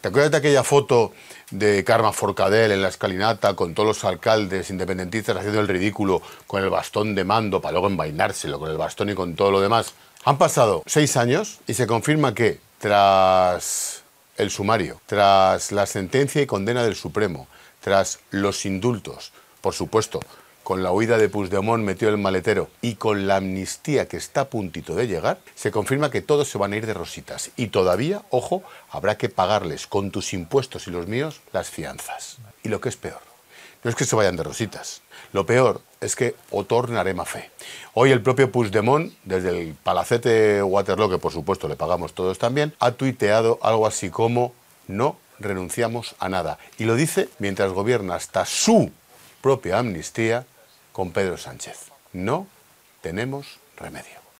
¿Te acuerdas de aquella foto de Karma Forcadell en la escalinata con todos los alcaldes independentistas haciendo el ridículo con el bastón de mando para luego envainárselo con el bastón y con todo lo demás? Han pasado seis años y se confirma que tras el sumario, tras la sentencia y condena del Supremo, tras los indultos, por supuesto, con la huida de Puigdemont metió el maletero y con la amnistía que está a puntito de llegar, se confirma que todos se van a ir de rositas. Y todavía, ojo, habrá que pagarles con tus impuestos y los míos las fianzas. Y lo que es peor, no es que se vayan de rositas. Lo peor es que otornaré fe. Hoy el propio Puigdemont, desde el palacete Waterloo, que por supuesto le pagamos todos también, ha tuiteado algo así como no renunciamos a nada. Y lo dice mientras gobierna hasta su propia amnistía con Pedro Sánchez. No tenemos remedio.